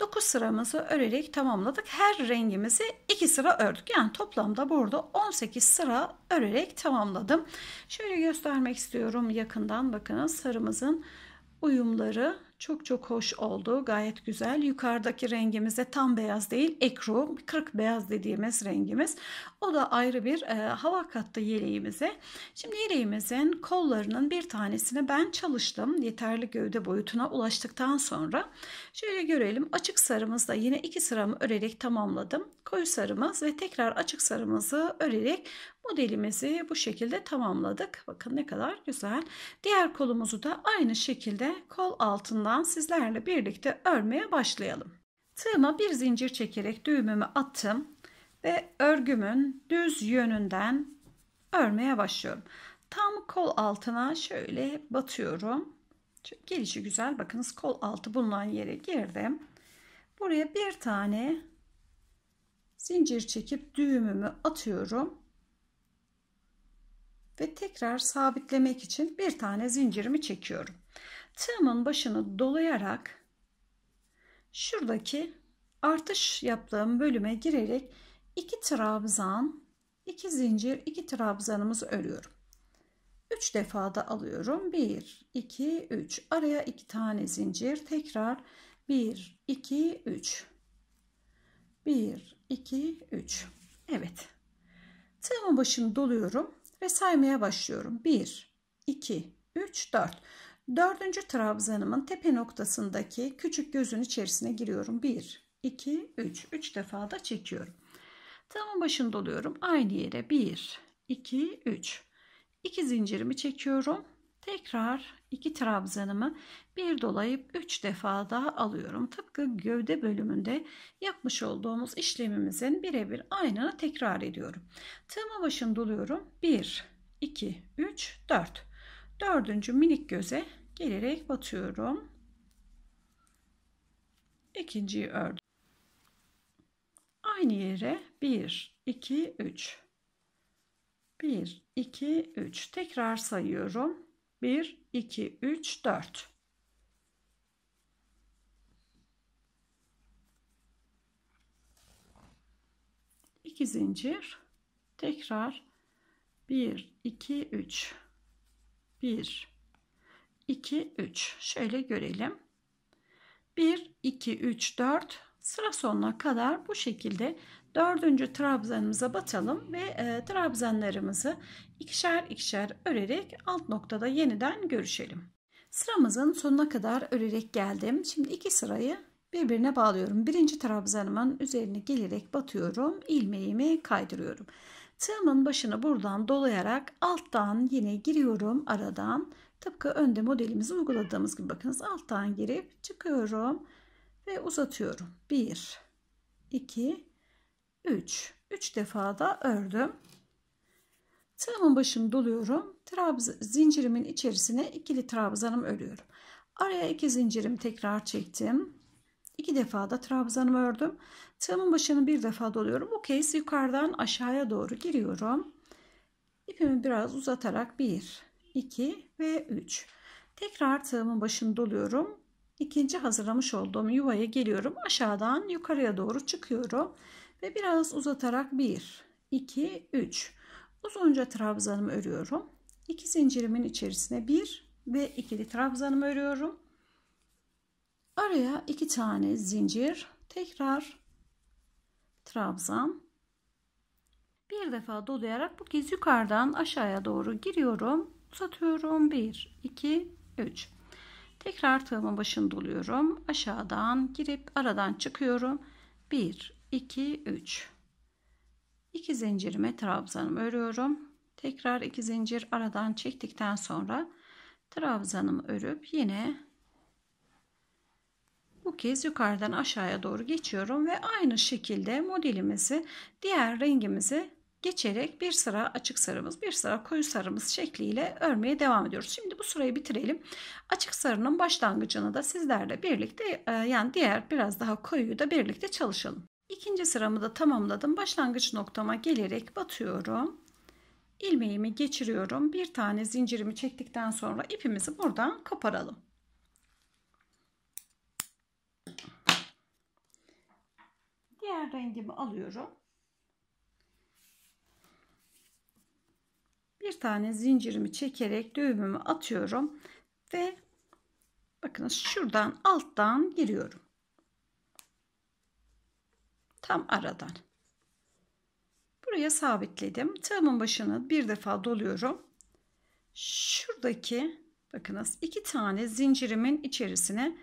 9 sıramızı örerek tamamladık. Her rengimizi 2 sıra ördük. Yani toplamda burada 18 sıra örerek tamamladım. Şöyle göstermek istiyorum yakından. Bakınız sarımızın uyumları çok çok hoş oldu. Gayet güzel. Yukarıdaki rengimize tam beyaz değil. Ekru, kırk beyaz dediğimiz rengimiz. O da ayrı bir e, hava kattı yeleğimize. Şimdi yeleğimizin kollarının bir tanesini ben çalıştım. Yeterli gövde boyutuna ulaştıktan sonra şöyle görelim. Açık sarımızda yine iki sıramı örerek tamamladım. Koyu sarımız ve tekrar açık sarımızı örerek modelimizi bu şekilde tamamladık. Bakın ne kadar güzel. Diğer kolumuzu da aynı şekilde kol altından sizlerle birlikte örmeye başlayalım. Tığıma bir zincir çekerek düğümümü attım ve örgümün düz yönünden örmeye başlıyorum. Tam kol altına şöyle batıyorum. Gelişi güzel bakınız kol altı bulunan yere girdim. Buraya bir tane zincir çekip düğümümü atıyorum ve tekrar sabitlemek için bir tane zincirimi çekiyorum. Tığımın başını dolayarak şuradaki artış yaptığım bölüme girerek iki trabzan, iki zincir, iki trabzanımızı örüyorum. 3 defa da alıyorum. 1, 2, 3. Araya 2 tane zincir. Tekrar 1, 2, 3. 1, 2, 3. Evet. Tığımın başını doluyorum ve saymaya başlıyorum. 1, 2, 3, 4. Dördüncü trabzanımın tepe noktasındaki küçük gözün içerisine giriyorum. 1, 2, 3. 3 defa da çekiyorum. Tığımın başında oluyorum. Aynı yere 1, 2, 3. 2 zincirimi çekiyorum. Tekrar iki trabzanımı bir dolayıp üç defa daha alıyorum. Tıpkı gövde bölümünde yapmış olduğumuz işlemimizin birebir aynını tekrar ediyorum. Tığıma başını doluyorum. 1, 2, 3, 4. Dördüncü minik göze gelerek batıyorum. İkinciyi ördüm. Aynı yere 1, 2, 3. 1, 2, 3. Tekrar sayıyorum. 1, 2, 3, 4. İki zincir. Tekrar 1, 2, 3. 1, 2, 3. Şöyle görelim. 1, 2, 3, 4 sıra sonuna kadar bu şekilde Dördüncü trabzanımıza batalım ve e, trabzanlarımızı ikişer ikişer örerek alt noktada yeniden görüşelim. Sıramızın sonuna kadar örerek geldim. Şimdi iki sırayı birbirine bağlıyorum. Birinci trabzanımın üzerine gelerek batıyorum. ilmeğimi kaydırıyorum. Tığımın başını buradan dolayarak alttan yine giriyorum aradan. Tıpkı önde modelimizi uyguladığımız gibi bakınız alttan girip çıkıyorum ve uzatıyorum. 1 2 3. 3 defa da ördüm. Tığımın başını doluyorum. Trabz zincirimin içerisine ikili trabzanım örüyorum. Araya iki zincirim tekrar çektim. İki defa da trabzanımı ördüm. Tığımın başını bir defa doluyorum. Bu kez yukarıdan aşağıya doğru giriyorum. İpimi biraz uzatarak 1, 2 ve 3. Tekrar tığımın başını doluyorum. İkinci hazırlamış olduğum yuvaya geliyorum. Aşağıdan yukarıya doğru çıkıyorum. Ve biraz uzatarak 1, 2, 3. Uzunca trabzanımı örüyorum. 2 zincirimin içerisine 1 ve ikili trabzanımı örüyorum. Araya iki tane zincir, tekrar trabzan. Bir defa dolayarak bu kez yukarıdan aşağıya doğru giriyorum. Uzatıyorum. 1, 2, 3. Tekrar tığımın başını doluyorum. Aşağıdan girip aradan çıkıyorum. 1, 2 3 2 zincirime trabzanım örüyorum tekrar 2 zincir aradan çektikten sonra trabzanımı örüp yine bu kez yukarıdan aşağıya doğru geçiyorum ve aynı şekilde modelimizi diğer rengimizi geçerek bir sıra açık sarımız bir sıra koyu sarımız şekliyle örmeye devam ediyoruz. Şimdi bu sırayı bitirelim. Açık sarının başlangıcını da sizlerle birlikte e, yani diğer biraz daha koyuyu da birlikte çalışalım. İkinci sıramı da tamamladım. Başlangıç noktama gelerek batıyorum. Ilmeğimi geçiriyorum. Bir tane zincirimi çektikten sonra ipimizi buradan koparalım. Diğer rengimi alıyorum. Bir tane zincirimi çekerek düğümümü atıyorum ve bakınız şuradan alttan giriyorum tam aradan. Buraya sabitledim. Tığımın başını bir defa doluyorum. Şuradaki bakınız iki tane zincirimin içerisine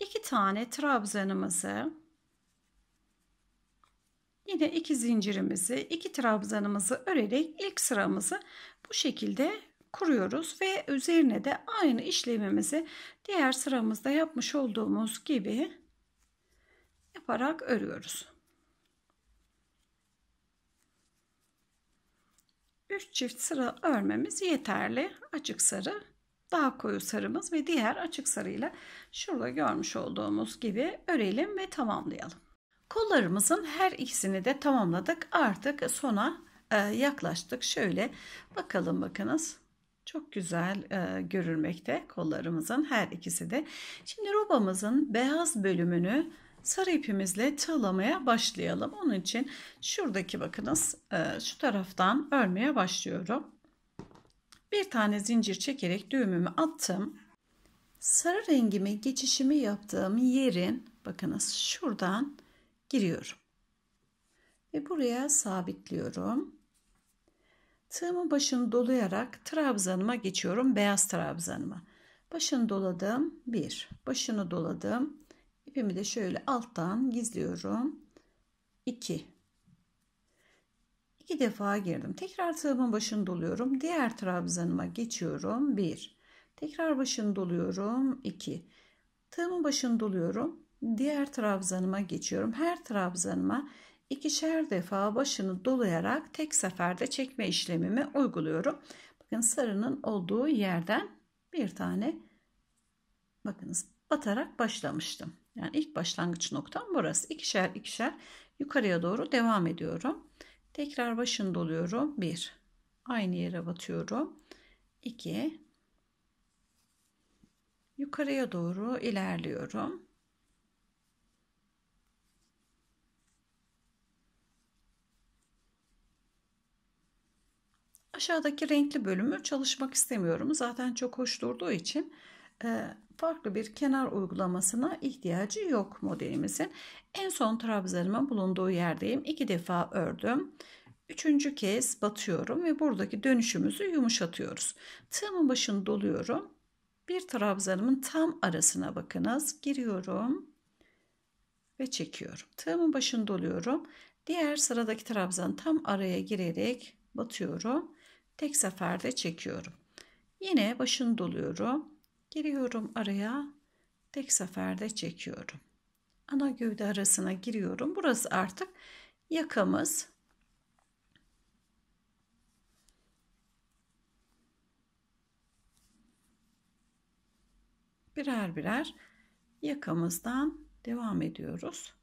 iki tane trabzanımızı yine iki zincirimizi iki trabzanımızı örerek ilk sıramızı bu şekilde kuruyoruz ve üzerine de aynı işlemimizi diğer sıramızda yapmış olduğumuz gibi yaparak örüyoruz. 3 çift sıra örmemiz yeterli. Açık sarı, daha koyu sarımız ve diğer açık sarıyla şurada görmüş olduğumuz gibi örelim ve tamamlayalım. Kollarımızın her ikisini de tamamladık. Artık sona e, yaklaştık. Şöyle bakalım bakınız. Çok güzel e, görülmekte kollarımızın her ikisi de. Şimdi robamızın beyaz bölümünü sarı ipimizle tığlamaya başlayalım. Onun için şuradaki bakınız e, şu taraftan örmeye başlıyorum. Bir tane zincir çekerek düğümümü attım. Sarı rengimi geçişimi yaptığım yerin bakınız şuradan giriyorum. Ve buraya sabitliyorum. Tığımın başını dolayarak trabzanıma geçiyorum. Beyaz trabzanıma. Başını doladım. bir. Başını doladım. İpimi de şöyle alttan gizliyorum. 2 2 defa girdim. Tekrar tığımın başını doluyorum. Diğer trabzanıma geçiyorum. 1 Tekrar başını doluyorum. 2 Tığımın başını doluyorum. Diğer trabzanıma geçiyorum. Her trabzanıma ikişer defa başını dolayarak tek seferde çekme işlemimi uyguluyorum. Bakın sarının olduğu yerden bir tane bakınız batarak başlamıştım. Yani ilk başlangıç noktam burası. İkişer ikişer yukarıya doğru devam ediyorum. Tekrar başını doluyorum. Bir. Aynı yere batıyorum. İki. Yukarıya doğru ilerliyorum. Aşağıdaki renkli bölümü çalışmak istemiyorum. Zaten çok hoş durduğu için e, farklı bir kenar uygulamasına ihtiyacı yok modelimizin. En son trabzanımın bulunduğu yerdeyim. İki defa ördüm. Üçüncü kez batıyorum ve buradaki dönüşümüzü yumuşatıyoruz. Tığımın başını doluyorum. Bir trabzanımın tam arasına bakınız. Giriyorum ve çekiyorum. Tığımın başını doluyorum. Diğer sıradaki trabzanın tam araya girerek batıyorum. Tek seferde çekiyorum. Yine başını doluyorum Giriyorum araya. Tek seferde çekiyorum. Ana gövde arasına giriyorum. Burası artık yakamız. Birer birer yakamızdan devam ediyoruz.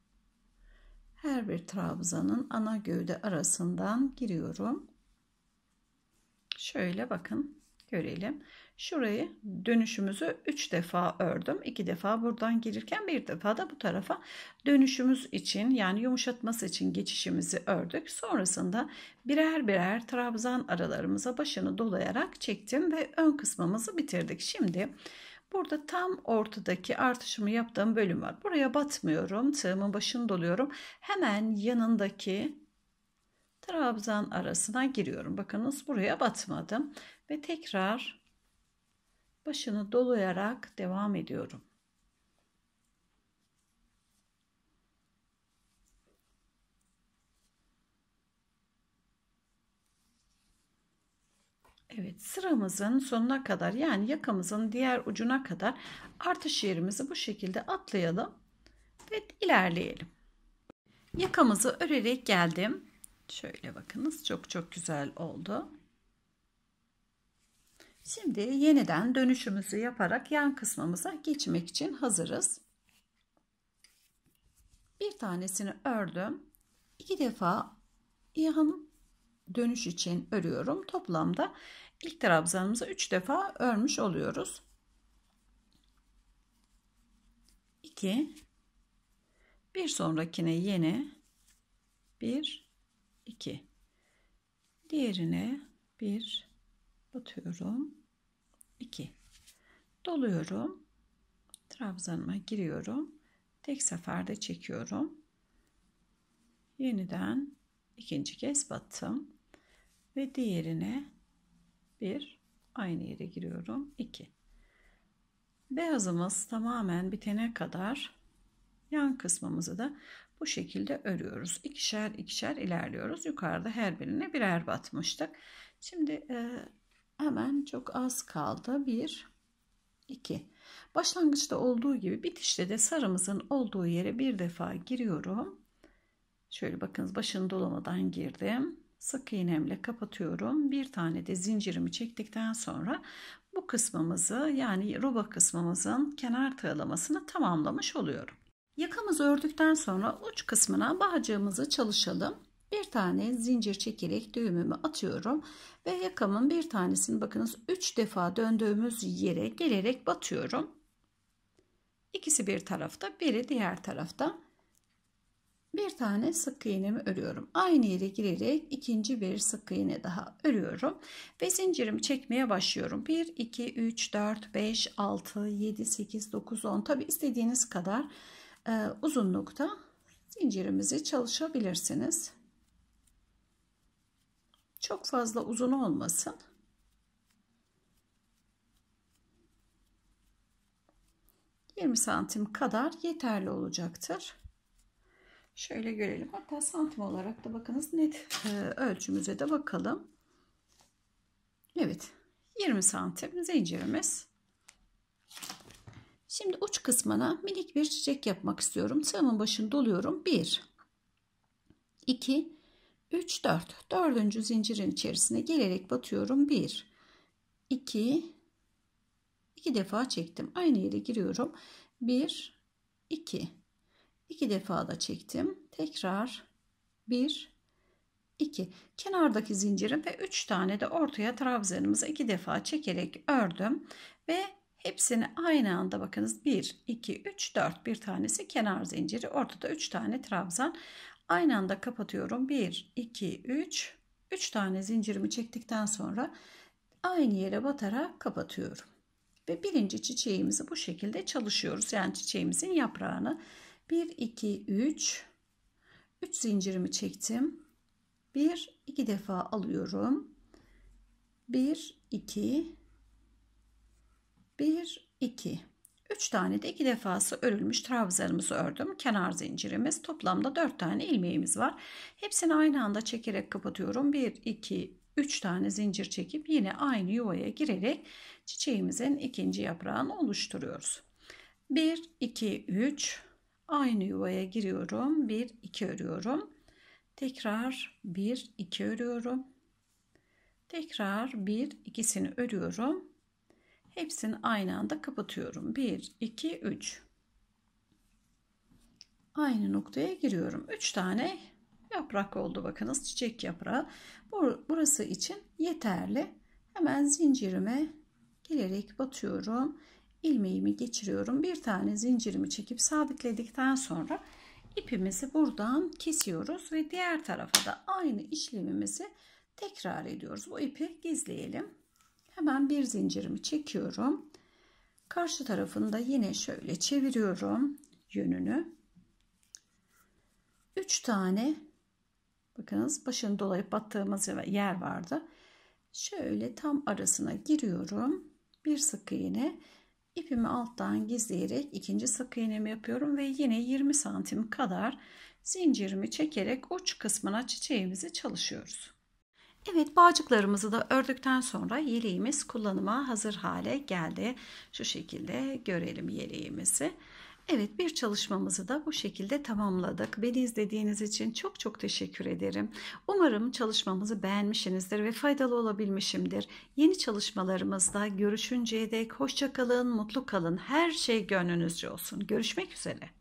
Her bir trabzanın ana gövde arasından giriyorum. Şöyle bakın görelim. Şurayı dönüşümüzü 3 defa ördüm. 2 defa buradan gelirken bir defa da bu tarafa dönüşümüz için yani yumuşatması için geçişimizi ördük. Sonrasında birer birer trabzan aralarımıza başını dolayarak çektim ve ön kısmımızı bitirdik. Şimdi Burada tam ortadaki artışımı yaptığım bölüm var. Buraya batmıyorum. Tığımın başını doluyorum. Hemen yanındaki trabzan arasına giriyorum. Bakınız buraya batmadım ve tekrar başını dolayarak devam ediyorum. Evet sıramızın sonuna kadar yani yakamızın diğer ucuna kadar artış yerimizi bu şekilde atlayalım ve ilerleyelim. Yakamızı örerek geldim. Şöyle bakınız çok çok güzel oldu. Şimdi yeniden dönüşümüzü yaparak yan kısmımıza geçmek için hazırız. Bir tanesini ördüm. İki defa yan dönüş için örüyorum. Toplamda ilk trabzanımızı üç defa örmüş oluyoruz. 2 bir sonrakine yeni 1 2 diğerine 1 batıyorum 2. Doluyorum. Trabzanıma giriyorum. Tek seferde çekiyorum. Yeniden ikinci kez battım. Ve diğerine bir aynı yere giriyorum. 2. Beyazımız tamamen bitene kadar yan kısmımızı da bu şekilde örüyoruz. ikişer ikişer ilerliyoruz. Yukarıda her birine birer batmıştık. Şimdi e, hemen çok az kaldı. 1, 2. Başlangıçta olduğu gibi bitişte de sarımızın olduğu yere bir defa giriyorum. Şöyle bakınız başını dolamadan girdim. Sık iğnemle kapatıyorum. Bir tane de zincirimi çektikten sonra bu kısmımızı yani roba kısmımızın kenar tığlamasını tamamlamış oluyorum. Yakamızı ördükten sonra uç kısmına bağcığımızı çalışalım bir tane zincir çekerek düğümümü atıyorum ve yakamın bir tanesini bakınız 3 defa döndüğümüz yere gelerek batıyorum. İkisi bir tarafta, biri diğer tarafta. Bir tane sık iğnemi örüyorum. Aynı yere girerek ikinci bir sık iğne daha örüyorum ve zincirimi çekmeye başlıyorum. 1 2 3 4 5 6 7 8 9 10 tabi istediğiniz kadar e, uzunlukta zincirimizi çalışabilirsiniz. Çok fazla uzun olmasın. Yirmi santim kadar yeterli olacaktır. Şöyle görelim. Hatta santim olarak da bakınız net e, ölçümüze de bakalım. Evet. 20 santim zincirimiz. Şimdi uç kısmına minik bir çiçek yapmak istiyorum. Tığımın başını doluyorum. 1 2 3 4. Dördüncü zincirin içerisine gelerek batıyorum. 1 2 2 defa çektim. Aynı yere giriyorum. 1 2 2 defa da çektim. Tekrar 1 2 kenardaki zincirim ve 3 tane de ortaya trabzanımızı 2 defa çekerek ördüm ve hepsini aynı anda bakınız 1 2 3 4 bir tanesi kenar zinciri ortada 3 tane trabzan Aynı anda kapatıyorum. 1, 2, 3. 3 tane zincirimi çektikten sonra aynı yere batarak kapatıyorum. Ve birinci çiçeğimizi bu şekilde çalışıyoruz. Yani çiçeğimizin yaprağını 1, 2, 3. 3 zincirimi çektim. 1, 2 defa alıyorum. 1, 2, 1, 2. 3 tane de 2 defası örülmüş trabzanımızı ördüm. Kenar zincirimiz. Toplamda 4 tane ilmeğimiz var. Hepsini aynı anda çekerek kapatıyorum. 1, 2, 3 tane zincir çekip yine aynı yuvaya girerek çiçeğimizin ikinci yaprağını oluşturuyoruz. 1, 2, 3 aynı yuvaya giriyorum. 1, 2 örüyorum. Tekrar 1, 2 örüyorum. Tekrar 1, ikisini örüyorum. Hepsini aynı anda kapatıyorum. 1, 2, 3. Aynı noktaya giriyorum. 3 tane yaprak oldu bakınız çiçek yaprağı. Burası için yeterli. Hemen zincirime gelerek batıyorum. ilmeğimi geçiriyorum. Bir tane zincirimi çekip sabitledikten sonra ipimizi buradan kesiyoruz ve diğer tarafa da aynı işlemimizi tekrar ediyoruz. Bu ipi gizleyelim. Hemen bir zincirimi çekiyorum. Karşı tarafında yine şöyle çeviriyorum yönünü. 3 tane bakınız başını dolayıp battığımız yer vardı. Şöyle tam arasına giriyorum. Bir sık iğne ipimi alttan gizleyerek ikinci sık iğnemi yapıyorum ve yine 20 santim kadar zincirimi çekerek uç kısmına çiçeğimizi çalışıyoruz. Evet bağcıklarımızı da ördükten sonra yeleğimiz kullanıma hazır hale geldi. Şu şekilde görelim yeleğimizi. Evet bir çalışmamızı da bu şekilde tamamladık. Beni izlediğiniz için çok çok teşekkür ederim. Umarım çalışmamızı beğenmişsinizdir ve faydalı olabilmişimdir. Yeni çalışmalarımızda görüşünceye dek hoşçakalın, mutlu kalın, her şey gönlünüzce olsun. Görüşmek üzere.